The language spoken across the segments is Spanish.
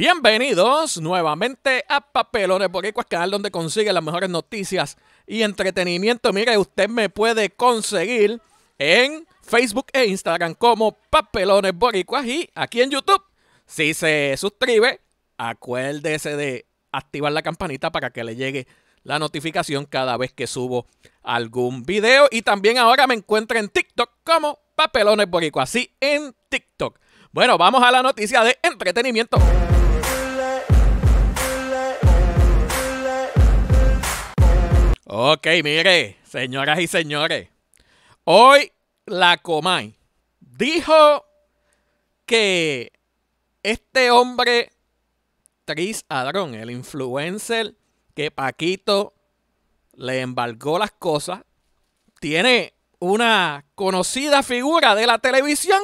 Bienvenidos nuevamente a Papelones Boricuas, canal donde consigue las mejores noticias y entretenimiento. Mire, usted me puede conseguir en Facebook e Instagram como Papelones Boricuas y aquí en YouTube. Si se suscribe, acuérdese de activar la campanita para que le llegue la notificación cada vez que subo algún video. Y también ahora me encuentro en TikTok como Papelones Boricuas, así en TikTok. Bueno, vamos a la noticia de entretenimiento. Ok, mire, señoras y señores. Hoy la Comay dijo que este hombre, Tris Adrón, el influencer que Paquito le embargó las cosas, tiene una conocida figura de la televisión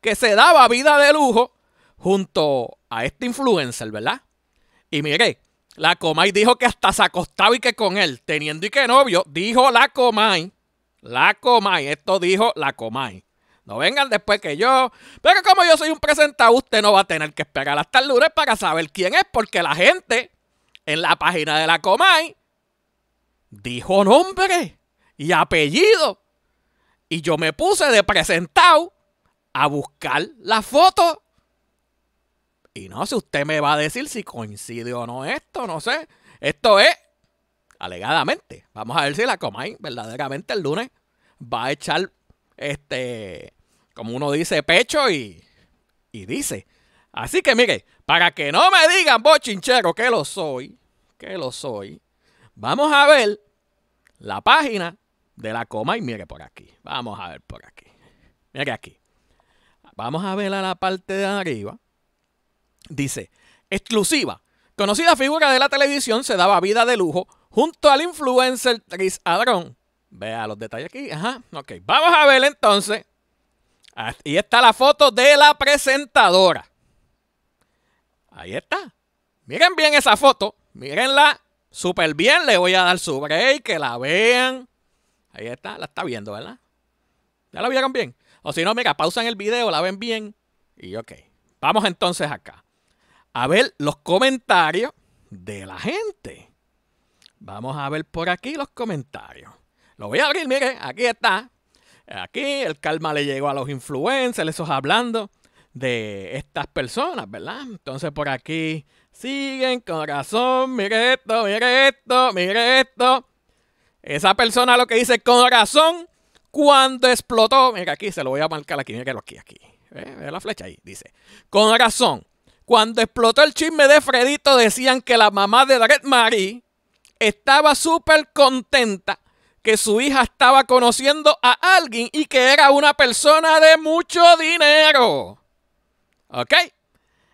que se daba vida de lujo junto a este influencer, ¿verdad? Y mire, la Comay dijo que hasta se acostaba y que con él, teniendo y que novio, dijo la Comay. La Comay, esto dijo la Comay. No vengan después que yo. Pero como yo soy un presentado, usted no va a tener que esperar hasta el lunes para saber quién es, porque la gente en la página de la Comay dijo nombre y apellido. Y yo me puse de presentado a buscar la foto y no sé, usted me va a decir si coincide o no esto, no sé. Esto es, alegadamente, vamos a ver si la Comay verdaderamente el lunes va a echar, este, como uno dice, pecho y, dice. Así que mire, para que no me digan bochinchero que lo soy, que lo soy, vamos a ver la página de la Comay. Mire por aquí, vamos a ver por aquí. Mire aquí. Vamos a ver a la parte de arriba Dice, exclusiva. Conocida figura de la televisión se daba vida de lujo junto al influencer Tris Adrón. Vea los detalles aquí. Ajá, ok. Vamos a ver entonces. y está la foto de la presentadora. Ahí está. Miren bien esa foto. Mírenla súper bien. Le voy a dar su que la vean. Ahí está, la está viendo, ¿verdad? ¿Ya la vieron bien? O si no, mira, pausan el video, la ven bien. Y ok. Vamos entonces acá a ver los comentarios de la gente. Vamos a ver por aquí los comentarios. Lo voy a abrir, miren, aquí está. Aquí el calma le llegó a los influencers, esos hablando de estas personas, ¿verdad? Entonces por aquí siguen corazón, mire esto, mire esto, mire esto. Esa persona lo que dice con razón cuando explotó. Mira aquí, se lo voy a marcar aquí, lo aquí, aquí. la flecha ahí, dice. Con razón, cuando explotó el chisme de Fredito, decían que la mamá de Dread Marie estaba súper contenta que su hija estaba conociendo a alguien y que era una persona de mucho dinero. ¿Ok?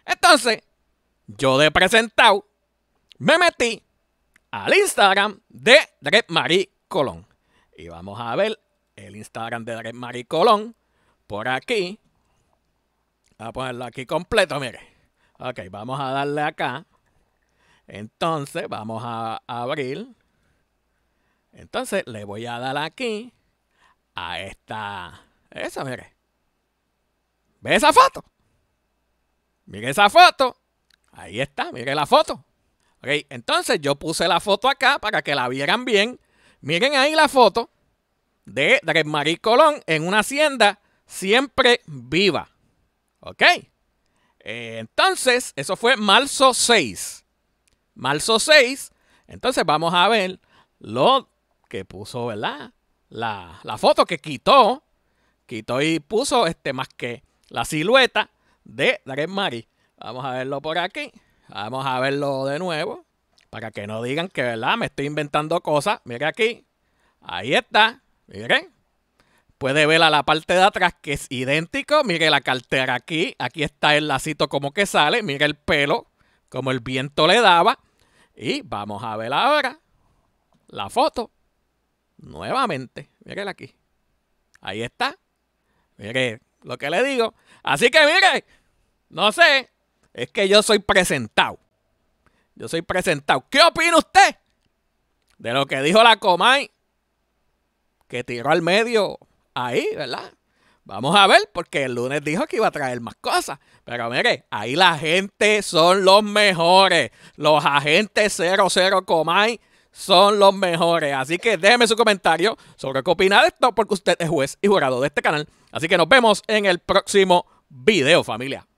Entonces, yo de presentado me metí al Instagram de Dread Marie Colón. Y vamos a ver el Instagram de Dread Marie Colón por aquí. a ponerlo aquí completo, mire. Ok, vamos a darle acá. Entonces, vamos a abrir. Entonces, le voy a dar aquí a esta. Esa, mire. ¿Ve esa foto? Mire esa foto. Ahí está, mire la foto. Ok, entonces yo puse la foto acá para que la vieran bien. Miren ahí la foto de Dres Colón en una hacienda siempre viva. ¿Ok? Eh, entonces, eso fue marzo 6. Marzo 6. Entonces vamos a ver lo que puso, ¿verdad? La, la foto que quitó. Quitó y puso este más que la silueta de Dread Mari. Vamos a verlo por aquí. Vamos a verlo de nuevo. Para que no digan que, ¿verdad? Me estoy inventando cosas. miren aquí. Ahí está. Miren. Puede ver a la parte de atrás que es idéntico. Mire la cartera aquí. Aquí está el lacito como que sale. Mire el pelo como el viento le daba. Y vamos a ver ahora la foto nuevamente. Mírela aquí. Ahí está. Mire lo que le digo. Así que mire, no sé. Es que yo soy presentado. Yo soy presentado. ¿Qué opina usted de lo que dijo la Comay que tiró al medio ahí, ¿verdad? Vamos a ver, porque el lunes dijo que iba a traer más cosas. Pero mire, ahí la gente son los mejores. Los agentes 00 Comay son los mejores. Así que déjeme su comentario sobre qué opina de esto, porque usted es juez y jurado de este canal. Así que nos vemos en el próximo video, familia.